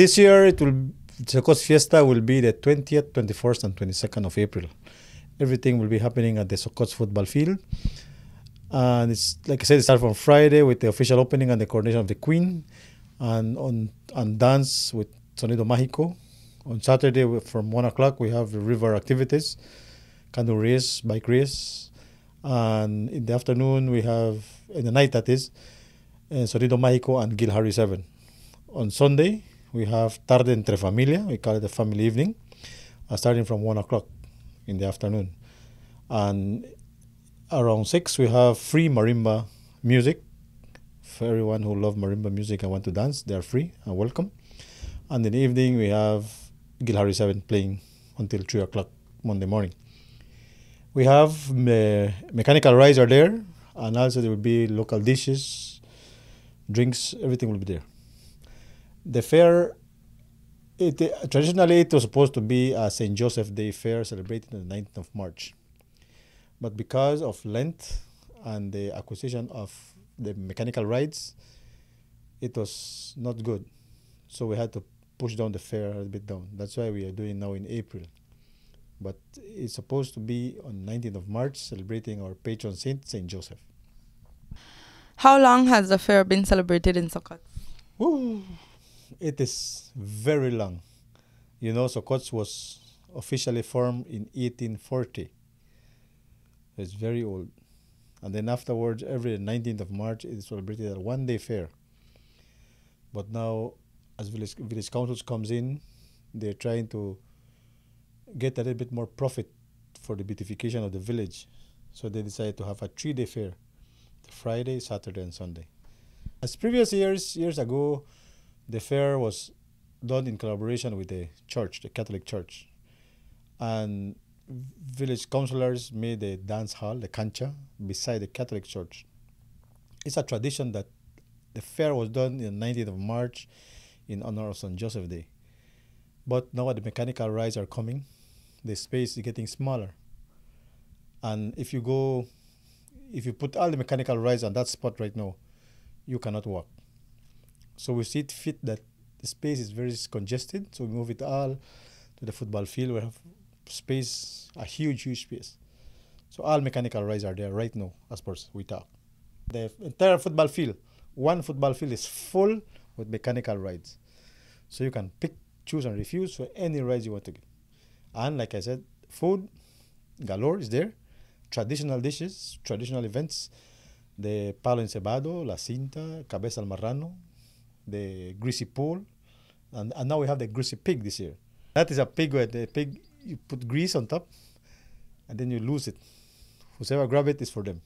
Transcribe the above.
This year, it will Fiesta will be the 20th, 21st, and 22nd of April. Everything will be happening at the Socos football field. And it's like I said, it starts on Friday with the official opening and the coronation of the Queen, and on and dance with Sonido Mágico. On Saturday from one o'clock we have river activities, canoe race, bike race, and in the afternoon we have in the night that is, uh, Sonido Mágico and Gil Harry Seven. On Sunday we have tarde entre familia. We call it the family evening, uh, starting from one o'clock in the afternoon, and around six we have free marimba music for everyone who love marimba music and want to dance. They are free and welcome. And in the evening we have Gilhari Seven playing until three o'clock Monday morning. We have me mechanical rides are there, and also there will be local dishes, drinks, everything will be there the fair it, traditionally it was supposed to be a St. Joseph Day fair celebrated on the 19th of March. But because of Lent and the acquisition of the mechanical rides, it was not good. So we had to push down the fair a bit down. That's why we are doing now in April. But it's supposed to be on 19th of March, celebrating our patron saint, St. Joseph. How long has the fair been celebrated in Sokot? it is very long. You know, so Koch was officially formed in 1840. It's very old. And then afterwards, every 19th of March, it is celebrated a one-day fair. But now, as village, village councils comes in, they're trying to get a little bit more profit for the beautification of the village. So they decided to have a three-day fair, Friday, Saturday, and Sunday. As previous years, years ago, the fair was done in collaboration with the church, the Catholic Church, and village councillors made a dance hall, the cancha, beside the Catholic Church. It's a tradition that the fair was done on 19th of March in honor of St. Joseph Day. But now the mechanical rides are coming, the space is getting smaller. And if you go, if you put all the mechanical rides on that spot right now, you cannot walk. So we see it fit that the space is very congested. So we move it all to the football field. We have space, a huge, huge space. So all mechanical rides are there right now as per we talk. The entire football field, one football field is full with mechanical rides. So you can pick, choose, and refuse for any rides you want to get. And like I said, food galore is there. Traditional dishes, traditional events, the palo encebado, la cinta, cabeza al marrano, the greasy pool, and, and now we have the greasy pig this year. That is a pig where the pig you put grease on top, and then you lose it. Whoever grab it is for them.